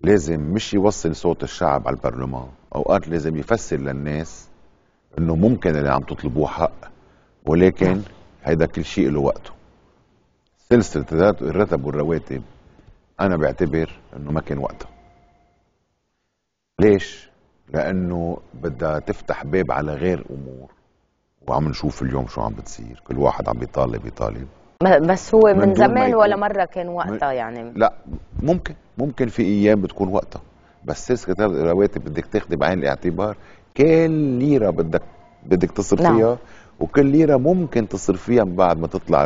لازم مش يوصل صوت الشعب على البرلمان اوقات لازم يفسر للناس انه ممكن اللي عم تطلبوه حق ولكن هيدا كل شيء له وقته سلسله الرتب والرواتب انا بعتبر انه ما كان وقتها ليش لانه بدها تفتح باب على غير امور وعم نشوف اليوم شو عم بتصير كل واحد عم بيطالب يطالب بس هو من, من زمان ولا مره كان وقتها يعني لا ممكن ممكن في ايام بتكون وقتها بس سلسله الرواتب بدك تاخذي بعين الاعتبار كل ليره بدك بدك تصرفيها نعم. وكل ليره ممكن تصرفيها من بعد ما تطلع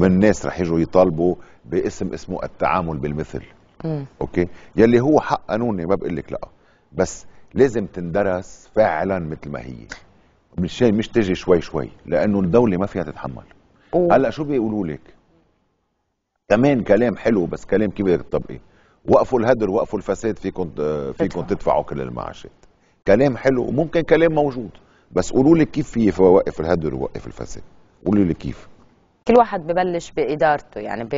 الناس رح يجوا يطالبوا باسم اسمه التعامل بالمثل مم. اوكي يلي هو حق قانوني ما بقول لك لا بس لازم تندرس فعلا مثل ما هي مشان مش تجي شوي شوي لانه الدوله ما فيها تتحمل أوه. هلا شو بيقولوا لك كمان كلام حلو بس كلام كيف بدك تطبقيه وقفوا الهدر وقفوا الفساد فيكم آه، فيكم تدفعوا كل المعاشات كلام حلو وممكن كلام موجود بس قولوا لي كيف في وقف الهدر ووقف الفساد قولوا لي كيف كل واحد ببلش بادارته يعني ب...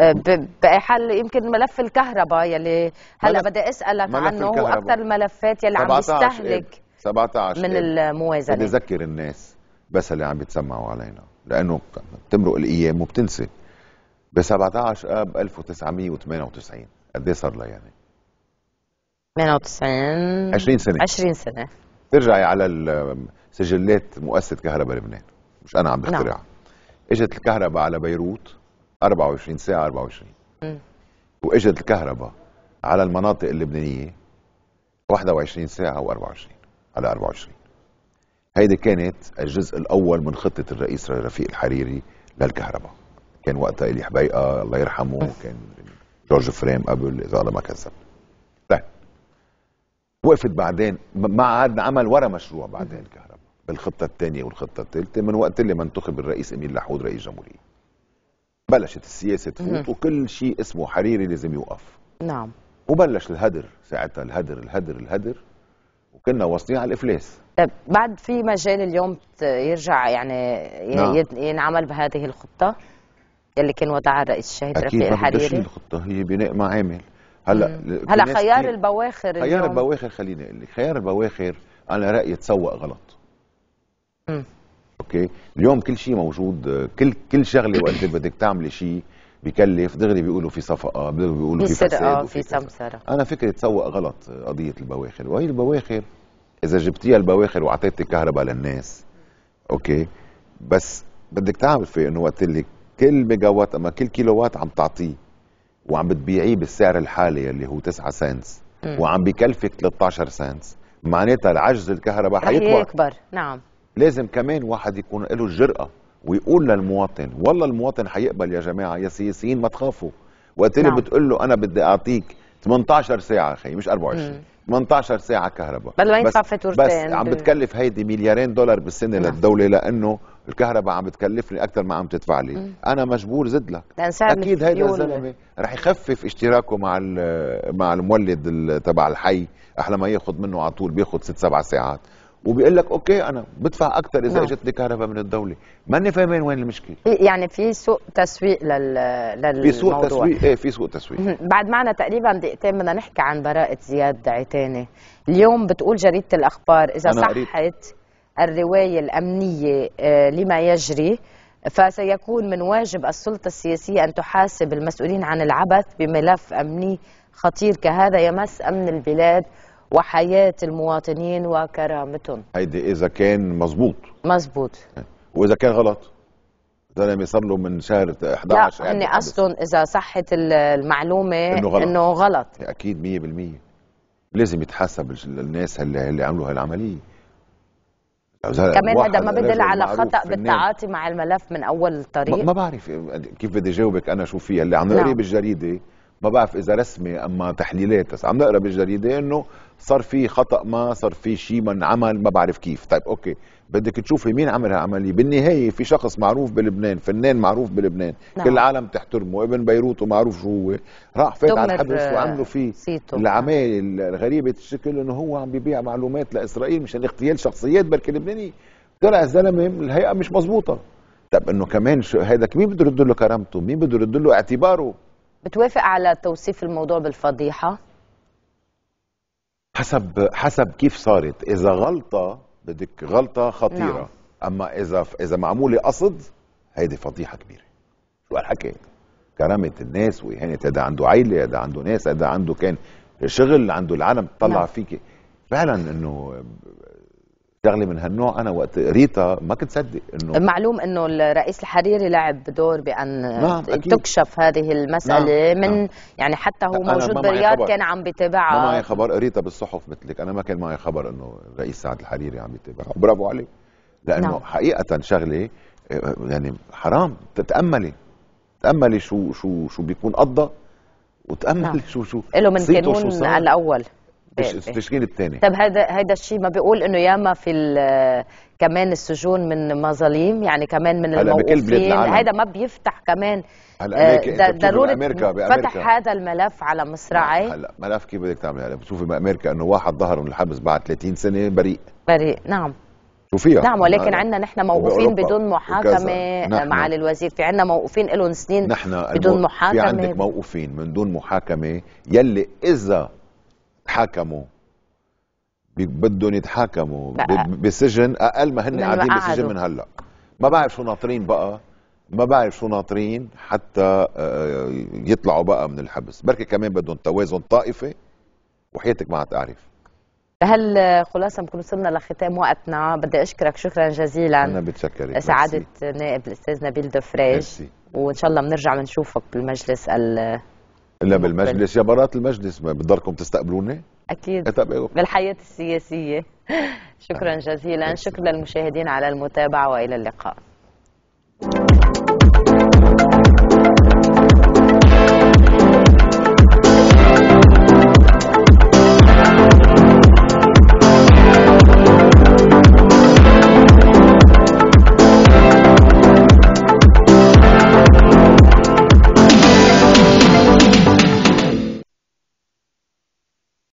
ب... بحل يمكن ملف الكهرباء يلي هلا بدي اسالك عنه هو اكثر الملفات يلي عم إيه؟ يستهلك 17 من إيه؟ الموازنه بدي اذكر الناس بس اللي عم يتسمعوا علينا لانه بتمرق الايام وبتنسى ب 17 اب 1998 قد ايه صار لها يعني؟ 98 20 سنه 20 سنه ارجعي على سجلات مؤسسه كهرباء لبنان مش انا عم بخترعها نعم. اجت الكهرباء على بيروت 24 ساعه 24 م. واجت الكهرباء على المناطق اللبنانيه 21 ساعه و24 على 24 هيدي كانت الجزء الاول من خطه الرئيس رفيق الحريري للكهرباء كان وقتها الي حبيقه الله يرحمه كان جورج فريم قبل اذا الله ما كذب وقفت بعدين ما عاد عمل ورا مشروع بعدين كهرباء بالخطة الثانية والخطة الثالثة من وقت اللي ما انتخب الرئيس أمين لحود رئيس جمهورية بلشت السياسة تفوت وكل شيء اسمه حريري لازم يوقف نعم وبلش الهدر ساعتها الهدر الهدر الهدر وكنا واصلين على الإفلاس طيب بعد في مجال اليوم يرجع يعني نعم. ينعمل بهذه الخطة اللي كان وضعها الرئيس الشهيد رفيق الحريري أكيد الخطة هي بناء معامل هلا هلا خيار البواخر خيار البواخر خليني اقول لك خيار البواخر انا رايي تسوق غلط م. اوكي اليوم كل شيء موجود كل كل شغله وقت بدك تعملي شيء بكلف دغري بيقولوا في صفقه دغري بيقولوا في فساد في سمسره انا فكره تسوق غلط قضيه البواخر وهي البواخر اذا جبتيها البواخر واعطيتي كهرباء للناس اوكي بس بدك تعرفي انه وقت اللي كل ميجا وات اما كل كيلو وات عم تعطيه وعم بتبيعيه بالسعر الحالي اللي هو 9 سنت وعم بكلفك 13 سنت معناتها العجز الكهرباء حيكبر يكبر نعم لازم كمان واحد يكون له الجرأة ويقول للمواطن والله المواطن حيقبل يا جماعة يا سياسيين ما تخافوا وقت اللي نعم. بتقول له أنا بدي أعطيك 18 ساعة أخي مش 24 مم. 18 ساعة كهرباء بس, فاتورتين بس عم بتكلف هيدي مليارين دولار بالسنة نعم. للدولة لأنه الكهرباء عم بتكلفني اكثر ما عم تدفع لي مم. انا مجبور زد لك اكيد هيدا الزلمه رح يخفف اشتراكه مع مع المولد تبع الحي احلى ما ياخذ منه على طول بياخذ ست سبع ساعات وبيقول لك اوكي انا بدفع اكثر اذا اجتني نعم. كهرباء من الدوله ماني فاهمين وين المشكله إيه، يعني في سوق تسويق لل للموضوع في سوق تسويق ايه في سوق تسويق بعد معنا تقريبا دقيقتين بدنا نحكي عن براءه زياد عتاني اليوم بتقول جريده الاخبار اذا صحت الرواية الأمنية آه، لما يجري فسيكون من واجب السلطة السياسية أن تحاسب المسؤولين عن العبث بملف أمني خطير كهذا يمس أمن البلاد وحياة المواطنين وكرامتهم هيدي إذا كان مزبوط مزبوط وإذا كان غلط زلمه صار له من شهر 11 لا يعني هن اصلا اذا صحت المعلومه انه غلط, إنه غلط. اكيد 100% لازم يتحاسب الناس اللي, اللي عملوا هالعمليه كمان هذا ما بدل على خطا بالتعاطي مع الملف من اول الطريق ما بعرف كيف بدي جاوبك انا شو فيها اللي عم نقري نعم. بالجريده ما بعرف اذا رسمي اما تحليلات بس عم نقرا بالجريده انه صار في خطا ما صار في شيء ما انعمل ما بعرف كيف طيب اوكي بدك تشوفي مين عمل هالعمليه بالنهايه في شخص معروف بلبنان فنان معروف بلبنان نعم. كل العالم تحترمه ابن بيروت ومعروف شو هو راح فات على الحبس وعملوا فيه العمال الغريبه الشكل انه هو عم بيبيع معلومات لاسرائيل مشان اغتيال شخصيات بركي لبنانيه طلع الزلمه الهيئه مش مزبوطه طب انه كمان هذا مين بده يرد له كرامته مين بده يرد له اعتباره بتوافق على توصيف الموضوع بالفضيحه حسب حسب كيف صارت اذا غلطه بدك غلطه خطيره نعم. اما اذا اذا معموله قصد هيدي فضيحه كبيره شو هالحكي كرامه الناس واهانه هذا عنده عيله هذا عنده ناس هذا عنده كان شغل عنده العالم تطلع نعم. فيك فعلا انه شغله من هالنوع انا وقت قريتها ما كنت صدق انه معلوم انه الرئيس الحريري لعب دور بان نعم تكشف هذه المساله نعم, نعم. من نعم يعني حتى هو موجود بالرياض كان عم بيتابعها ما معي خبر قريتها بالصحف مثلك انا ما كان معي خبر انه الرئيس سعد الحريري عم بيتابعها برافو عليه لانه نعم حقيقه شغله آه، يعني حرام تتاملي تاملي شو شو شو بيكون قضى وتاملي نعم شو شو له من كانون الاول التشكيل الثاني طب هذا هذا الشيء ما بيقول انه ياما في كمان السجون من مظاليم يعني كمان من الموقوفين هذا ما بيفتح كمان آه، ضروره أمريكا بأمريكا. فتح هذا الملف على مصراعي هلا ملف كيف بدك تعمل يعني بتشوفي بامريكا انه واحد ظهر من الحبس بعد 30 سنه بريء بريء نعم وفيها نعم ولكن عندنا نحن موقوفين بدون محاكمه آه، معالي الوزير في عندنا موقوفين لهم سنين نحن بدون محاكمه في عندك موقوفين من دون محاكمه يلي اذا حكموا بدهم يتحاكموا بسجن اقل ما هن قاعدين بسجن من هلا ما بعرف شو ناطرين بقى ما بعرف شو ناطرين حتى آه، يطلعوا بقى من الحبس بركي كمان بدهم توازن طائفي وحياتك ما تعرف هل خلاصه بنكون وصلنا لختام وقتنا بدي اشكرك شكرا جزيلا انا بتشكرك سعاده نائب الاستاذ نبيل دفريش وان شاء الله بنرجع بنشوفك بالمجلس ال الا بالمجلس يا برات المجلس بتضلكم تستقبلوني؟ اكيد إيه، إيه؟ بالحياه السياسيه شكرا آه. جزيلا إيه، شكرا للمشاهدين على المتابعه والى اللقاء